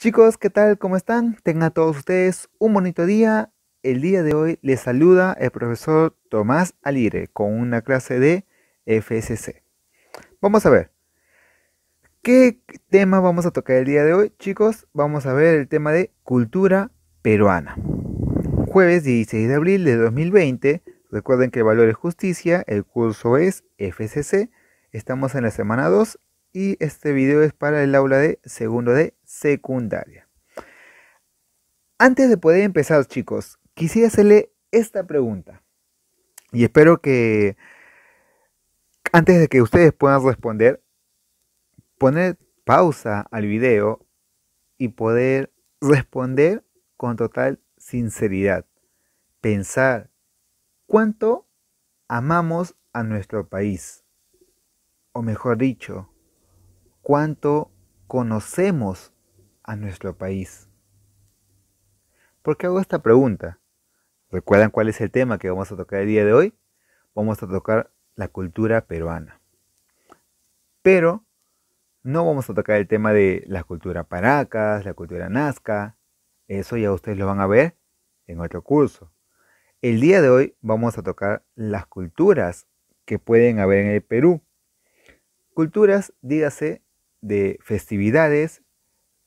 Chicos, ¿qué tal? ¿Cómo están? Tengan todos ustedes un bonito día. El día de hoy les saluda el profesor Tomás Alire con una clase de FSC. Vamos a ver. ¿Qué tema vamos a tocar el día de hoy? Chicos, vamos a ver el tema de cultura peruana. Jueves 16 de abril de 2020. Recuerden que valor es Justicia, el curso es FSC. Estamos en la semana 2 y este video es para el aula de segundo de secundaria. Antes de poder empezar, chicos, quisiera hacerle esta pregunta. Y espero que antes de que ustedes puedan responder, poner pausa al video y poder responder con total sinceridad. Pensar cuánto amamos a nuestro país. O mejor dicho, cuánto conocemos nuestro país? porque hago esta pregunta? ¿Recuerdan cuál es el tema que vamos a tocar el día de hoy? Vamos a tocar la cultura peruana. Pero no vamos a tocar el tema de la cultura paracas, la cultura nazca. Eso ya ustedes lo van a ver en otro curso. El día de hoy vamos a tocar las culturas que pueden haber en el Perú. Culturas, dígase, de festividades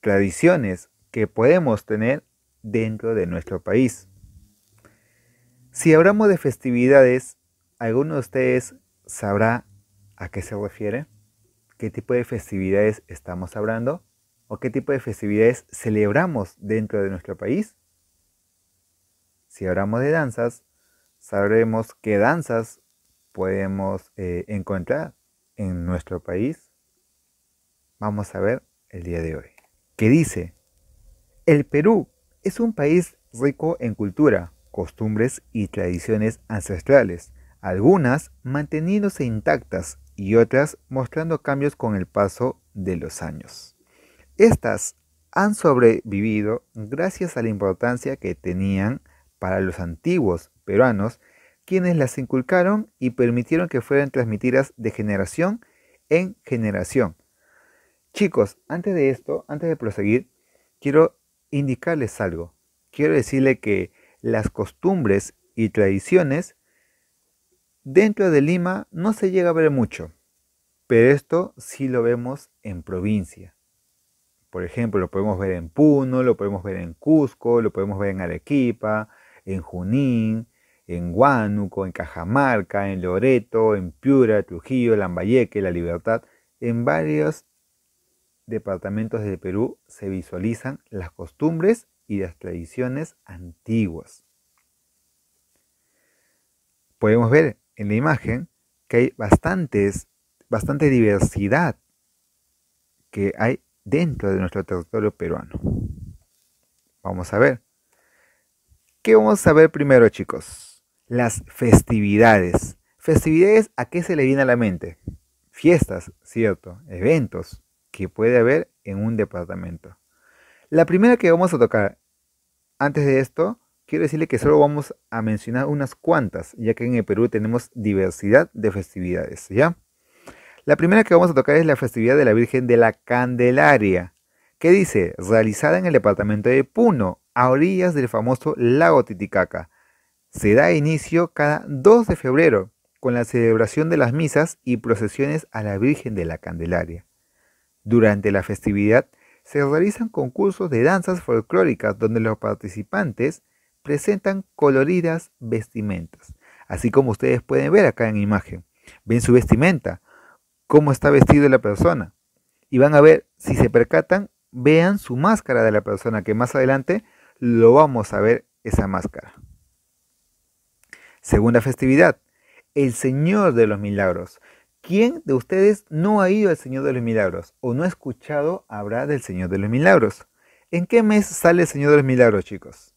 tradiciones que podemos tener dentro de nuestro país. Si hablamos de festividades, ¿alguno de ustedes sabrá a qué se refiere? ¿Qué tipo de festividades estamos hablando? ¿O qué tipo de festividades celebramos dentro de nuestro país? Si hablamos de danzas, sabremos qué danzas podemos eh, encontrar en nuestro país. Vamos a ver el día de hoy dice, el Perú es un país rico en cultura, costumbres y tradiciones ancestrales, algunas manteniéndose intactas y otras mostrando cambios con el paso de los años. Estas han sobrevivido gracias a la importancia que tenían para los antiguos peruanos, quienes las inculcaron y permitieron que fueran transmitidas de generación en generación, Chicos, antes de esto, antes de proseguir, quiero indicarles algo. Quiero decirle que las costumbres y tradiciones dentro de Lima no se llega a ver mucho, pero esto sí lo vemos en provincia. Por ejemplo, lo podemos ver en Puno, lo podemos ver en Cusco, lo podemos ver en Arequipa, en Junín, en Huánuco, en Cajamarca, en Loreto, en Piura, Trujillo, Lambayeque, La Libertad, en varios departamentos de Perú se visualizan las costumbres y las tradiciones antiguas. Podemos ver en la imagen que hay bastante diversidad que hay dentro de nuestro territorio peruano. Vamos a ver. ¿Qué vamos a ver primero, chicos? Las festividades. Festividades, ¿a qué se le viene a la mente? Fiestas, ¿cierto? Eventos que puede haber en un departamento. La primera que vamos a tocar, antes de esto, quiero decirle que solo vamos a mencionar unas cuantas, ya que en el Perú tenemos diversidad de festividades, ¿ya? La primera que vamos a tocar es la festividad de la Virgen de la Candelaria, que dice, realizada en el departamento de Puno, a orillas del famoso lago Titicaca. Se da inicio cada 2 de febrero con la celebración de las misas y procesiones a la Virgen de la Candelaria. Durante la festividad se realizan concursos de danzas folclóricas donde los participantes presentan coloridas vestimentas, así como ustedes pueden ver acá en imagen. Ven su vestimenta, cómo está vestido la persona. Y van a ver, si se percatan, vean su máscara de la persona, que más adelante lo vamos a ver esa máscara. Segunda festividad, el Señor de los Milagros. ¿Quién de ustedes no ha ido al Señor de los Milagros o no ha escuchado hablar del Señor de los Milagros? ¿En qué mes sale el Señor de los Milagros, chicos?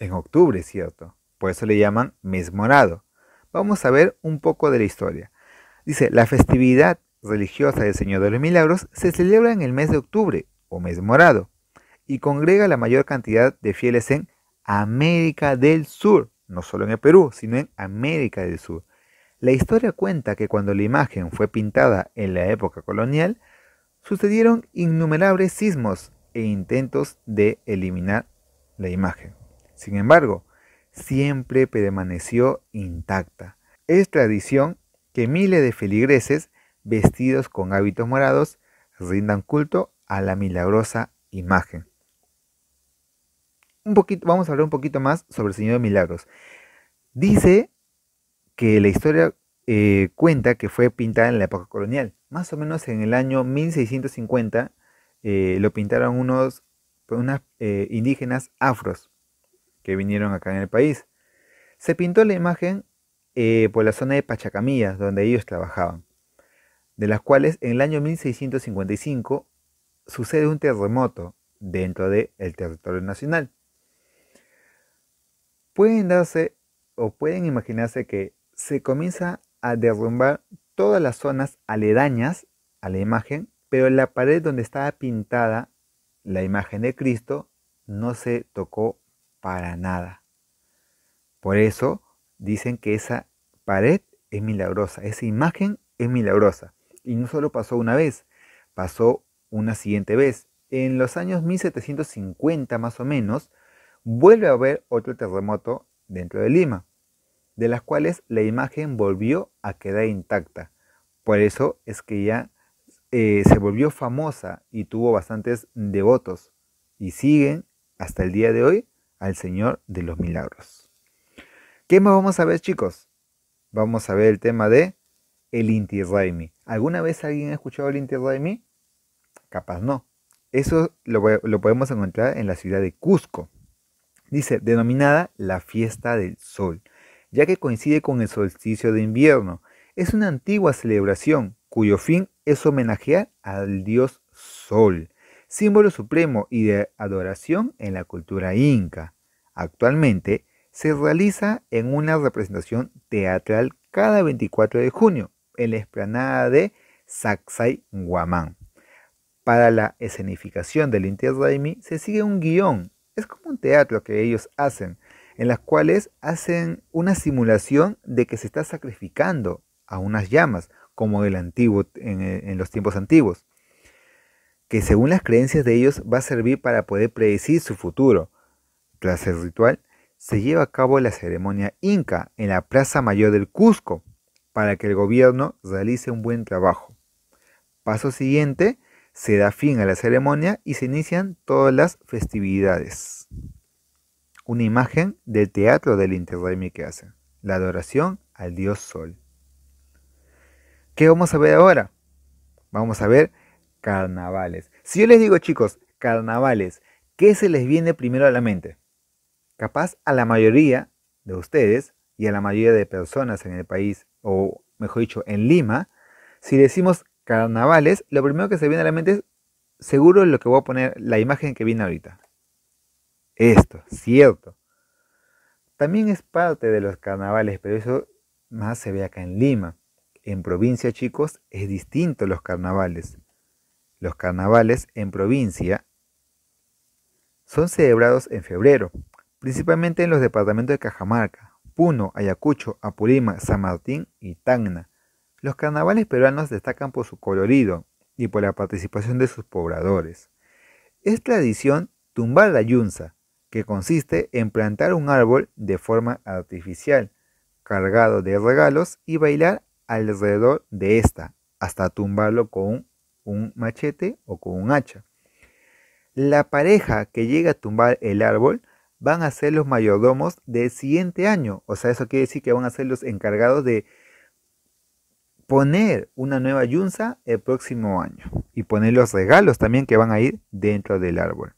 En octubre, ¿cierto? Por eso le llaman mes morado. Vamos a ver un poco de la historia. Dice, la festividad religiosa del Señor de los Milagros se celebra en el mes de octubre o mes morado y congrega la mayor cantidad de fieles en América del Sur, no solo en el Perú, sino en América del Sur. La historia cuenta que cuando la imagen fue pintada en la época colonial, sucedieron innumerables sismos e intentos de eliminar la imagen. Sin embargo, siempre permaneció intacta. Es tradición que miles de feligreses vestidos con hábitos morados rindan culto a la milagrosa imagen. Un poquito, vamos a hablar un poquito más sobre el Señor de Milagros. Dice que la historia eh, cuenta que fue pintada en la época colonial. Más o menos en el año 1650 eh, lo pintaron unos pues, unas, eh, indígenas afros que vinieron acá en el país. Se pintó la imagen por la zona de Pachacamillas, donde ellos trabajaban, de las cuales en el año 1655 sucede un terremoto dentro del territorio nacional. Pueden darse o pueden imaginarse que se comienza a derrumbar todas las zonas aledañas a la imagen, pero la pared donde estaba pintada la imagen de Cristo no se tocó para nada. Por eso dicen que esa pared es milagrosa, esa imagen es milagrosa. Y no solo pasó una vez, pasó una siguiente vez. En los años 1750 más o menos, vuelve a haber otro terremoto dentro de Lima de las cuales la imagen volvió a quedar intacta. Por eso es que ya eh, se volvió famosa y tuvo bastantes devotos y siguen hasta el día de hoy al Señor de los Milagros. ¿Qué más vamos a ver chicos? Vamos a ver el tema de el Inti Raimi. ¿Alguna vez alguien ha escuchado el Inti Raimi? Capaz no. Eso lo, lo podemos encontrar en la ciudad de Cusco. Dice, denominada la fiesta del sol ya que coincide con el solsticio de invierno. Es una antigua celebración cuyo fin es homenajear al dios Sol, símbolo supremo y de adoración en la cultura inca. Actualmente se realiza en una representación teatral cada 24 de junio en la explanada de Sacsay Para la escenificación del Inti Raymi se sigue un guión, es como un teatro que ellos hacen, en las cuales hacen una simulación de que se está sacrificando a unas llamas, como antiguo, en, eh, en los tiempos antiguos, que según las creencias de ellos va a servir para poder predecir su futuro. Tras el ritual, se lleva a cabo la ceremonia inca en la Plaza Mayor del Cusco para que el gobierno realice un buen trabajo. Paso siguiente, se da fin a la ceremonia y se inician todas las festividades una imagen del teatro del Inti que hacen. la adoración al dios Sol. ¿Qué vamos a ver ahora? Vamos a ver carnavales. Si yo les digo, chicos, carnavales, ¿qué se les viene primero a la mente? Capaz a la mayoría de ustedes y a la mayoría de personas en el país, o mejor dicho, en Lima, si decimos carnavales, lo primero que se viene a la mente es seguro lo que voy a poner, la imagen que viene ahorita esto, cierto. También es parte de los carnavales, pero eso más se ve acá en Lima. En provincia, chicos, es distinto los carnavales. Los carnavales en provincia son celebrados en febrero, principalmente en los departamentos de Cajamarca, Puno, Ayacucho, Apurima, San Martín y Tacna. Los carnavales peruanos destacan por su colorido y por la participación de sus pobladores. Es tradición tumbar la yunza, que consiste en plantar un árbol de forma artificial, cargado de regalos y bailar alrededor de ésta, hasta tumbarlo con un machete o con un hacha. La pareja que llega a tumbar el árbol van a ser los mayordomos del siguiente año. O sea, eso quiere decir que van a ser los encargados de poner una nueva yunza el próximo año y poner los regalos también que van a ir dentro del árbol.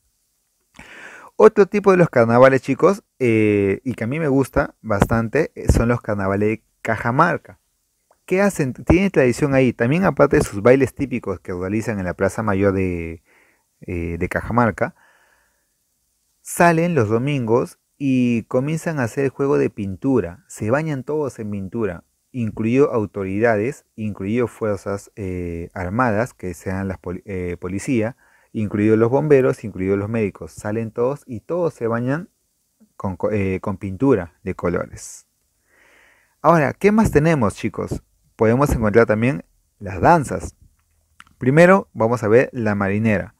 Otro tipo de los carnavales, chicos, eh, y que a mí me gusta bastante, eh, son los carnavales de Cajamarca. ¿Qué hacen? Tienen tradición ahí. También aparte de sus bailes típicos que realizan en la Plaza Mayor de, eh, Cajamarca, salen los domingos y comienzan a hacer el juego de pintura. Se bañan todos en pintura, incluido autoridades, incluido fuerzas armadas, que sean las policía, incluidos los bomberos, incluidos los médicos. Salen todos y todos se bañan eh, con, pintura de colores. Ahora, ¿qué más tenemos chicos? Podemos encontrar también las danzas. Primero vamos a ver la marinera.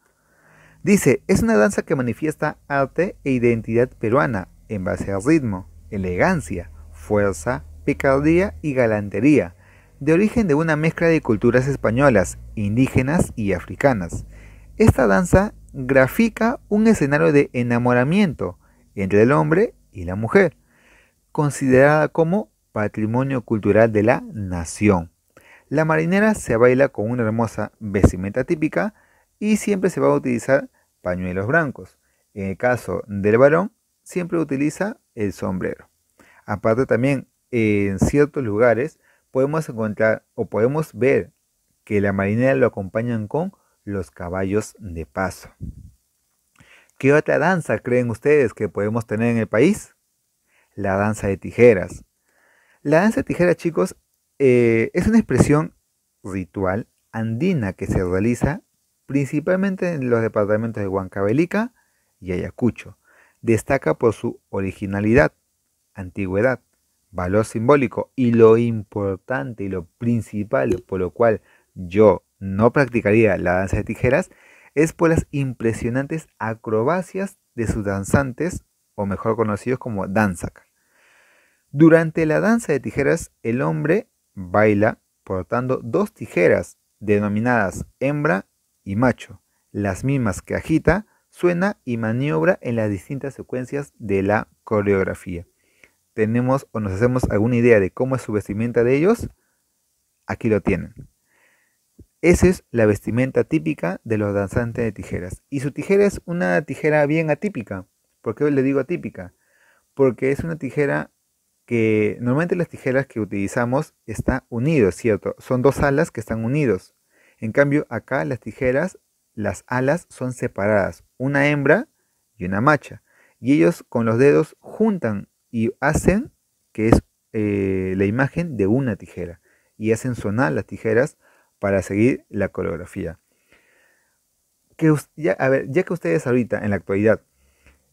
Dice, es una danza que manifiesta arte e identidad peruana en base al ritmo, elegancia, fuerza, picardía y galantería, de origen de una mezcla de culturas españolas, indígenas y africanas. Esta danza grafica un escenario de enamoramiento entre el hombre y la mujer, considerada como patrimonio cultural de la nación. La marinera se baila con una hermosa vestimenta típica y siempre se va a utilizar pañuelos blancos. En el caso del varón, siempre utiliza el sombrero. Aparte también, en ciertos lugares podemos encontrar o podemos ver que la marinera lo acompañan con los caballos de paso. ¿Qué otra danza creen ustedes que podemos tener en el país? La danza de tijeras. La danza de tijeras, chicos, eh, es una expresión ritual andina que se realiza principalmente en los departamentos de Huancavelica y Ayacucho. Destaca por su originalidad, antigüedad, valor simbólico y lo importante y lo principal por lo cual yo no practicaría la danza de tijeras es por pues, las impresionantes acrobacias de sus danzantes, o mejor conocidos como danzak. Durante la danza de tijeras, el hombre baila portando dos tijeras denominadas hembra y macho, las mismas que agita, suena y maniobra en las distintas secuencias de la coreografía. ¿Tenemos o nos hacemos alguna idea de cómo es su vestimenta de ellos? Aquí lo tienen. Esa es la vestimenta típica de los danzantes de tijeras. Y su tijera es una tijera bien atípica. ¿Por qué le digo atípica? Porque es una tijera que normalmente las tijeras que utilizamos están unidas, ¿cierto? Son dos alas que están unidos. En cambio, acá las tijeras, las alas son separadas, una hembra y una macha. Y ellos con los dedos juntan y hacen que es eh, la imagen de una tijera. Y hacen sonar las tijeras para seguir la coreografía. Que ya, a ver, ya que ustedes ahorita en la actualidad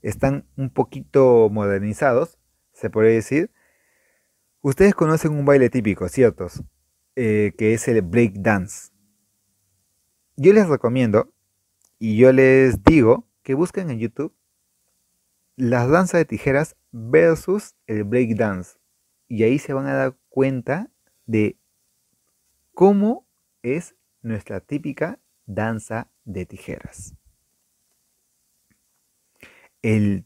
están un poquito modernizados, se puede decir, ustedes conocen un baile típico, ¿ciertos? Eh, que es el break dance. Yo les recomiendo y yo les digo que busquen en YouTube las danzas de tijeras versus el break dance. Y ahí se van a dar cuenta de cómo es nuestra típica danza de tijeras. El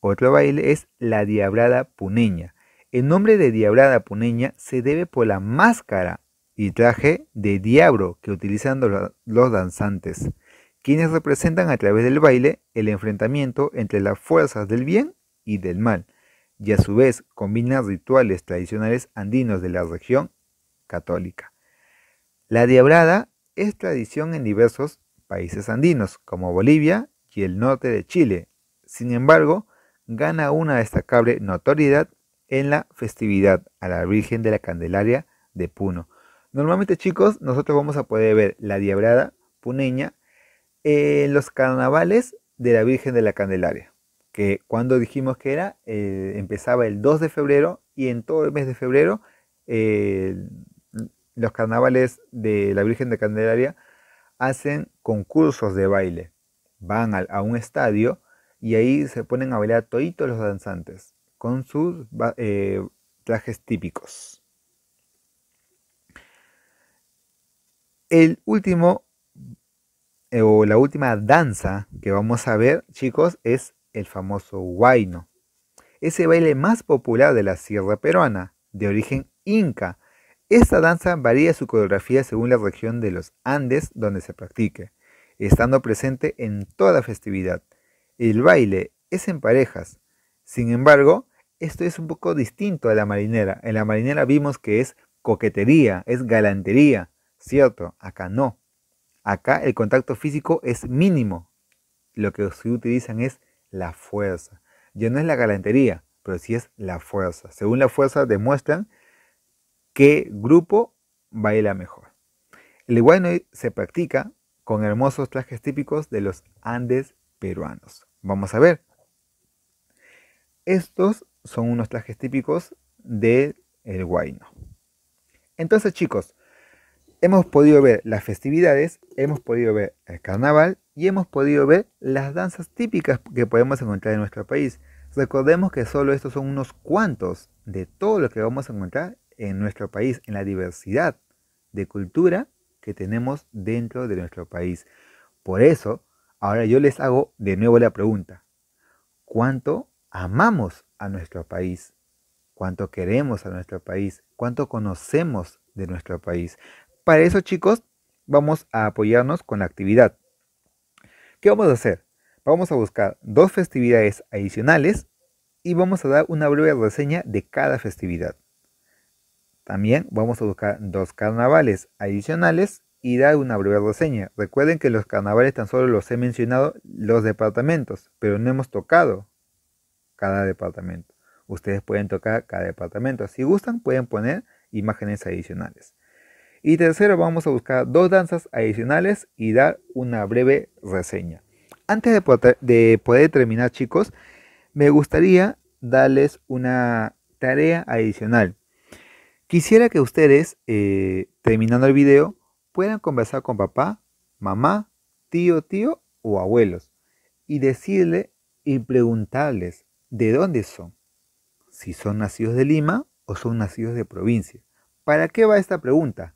otro baile es la Diabrada puneña. El nombre de Diabrada puneña se debe por la máscara y traje de diablo que utilizan los danzantes, quienes representan a través del baile el enfrentamiento entre las fuerzas del bien y del mal, y a su vez combina rituales tradicionales andinos de la región católica. La diabrada es tradición en diversos países andinos, como Bolivia y el norte de Chile. Sin embargo, gana una destacable notoriedad en la festividad a la Virgen de la Candelaria de Puno. Normalmente chicos, nosotros vamos a poder ver la diabrada puneña en los carnavales de la Virgen de la Candelaria, que cuando dijimos que era, eh, empezaba el 2 de febrero y en todo el mes de febrero eh, los carnavales de la Virgen de Candelaria hacen concursos de baile. Van a, un estadio y ahí se ponen a bailar toditos los danzantes con sus eh, trajes típicos. El último eh, o la última danza que vamos a ver, chicos, es el famoso huayno. Ese baile más popular de la sierra peruana, de origen inca, esta danza varía su coreografía según la región de los Andes donde se practique, estando presente en toda festividad. El baile es en parejas. Sin embargo, esto es un poco distinto a la marinera. En la marinera vimos que es coquetería, es galantería, ¿cierto? Acá no. Acá el contacto físico es mínimo. Lo que se utilizan es la fuerza. Ya no es la galantería, pero sí es la fuerza. Según la fuerza demuestran qué grupo baila mejor. El guayno se practica con hermosos trajes típicos de los Andes peruanos. Vamos a ver. Estos son unos trajes típicos del guayno. Entonces chicos, hemos podido ver las festividades, hemos podido ver el carnaval y hemos podido ver las danzas típicas que podemos encontrar en nuestro país. Recordemos que solo estos son unos cuantos de todo lo que vamos a encontrar en nuestro país, en la diversidad de cultura que tenemos dentro de nuestro país. Por eso, ahora yo les hago de nuevo la pregunta. ¿Cuánto amamos a nuestro país? ¿Cuánto queremos a nuestro país? ¿Cuánto conocemos de nuestro país? Para eso, chicos, vamos a apoyarnos con la actividad. ¿Qué vamos a hacer? Vamos a buscar dos festividades adicionales y vamos a dar una breve reseña de cada festividad. También vamos a buscar dos carnavales adicionales y dar una breve reseña. Recuerden que los carnavales tan solo los he mencionado los departamentos, pero no hemos tocado cada departamento. Ustedes pueden tocar cada departamento. Si gustan, pueden poner imágenes adicionales. Y tercero, vamos a buscar dos danzas adicionales y dar una breve reseña. Antes de poder, de poder terminar, chicos, me gustaría darles una tarea adicional. Quisiera que ustedes, eh, terminando el video, puedan conversar con papá, mamá, tío, tío o abuelos y decirle y preguntarles de dónde son, si son nacidos de Lima o son nacidos de provincia. ¿Para qué va esta pregunta?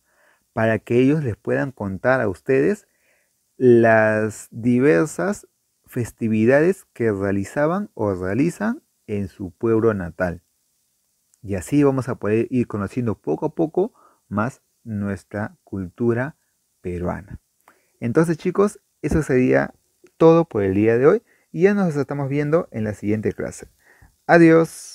Para que ellos les puedan contar a ustedes las diversas festividades que realizaban o realizan en su pueblo natal. Y así vamos a poder ir conociendo poco a poco más nuestra cultura peruana. Entonces chicos, eso sería todo por el día de hoy y ya nos estamos viendo en la siguiente clase. Adiós.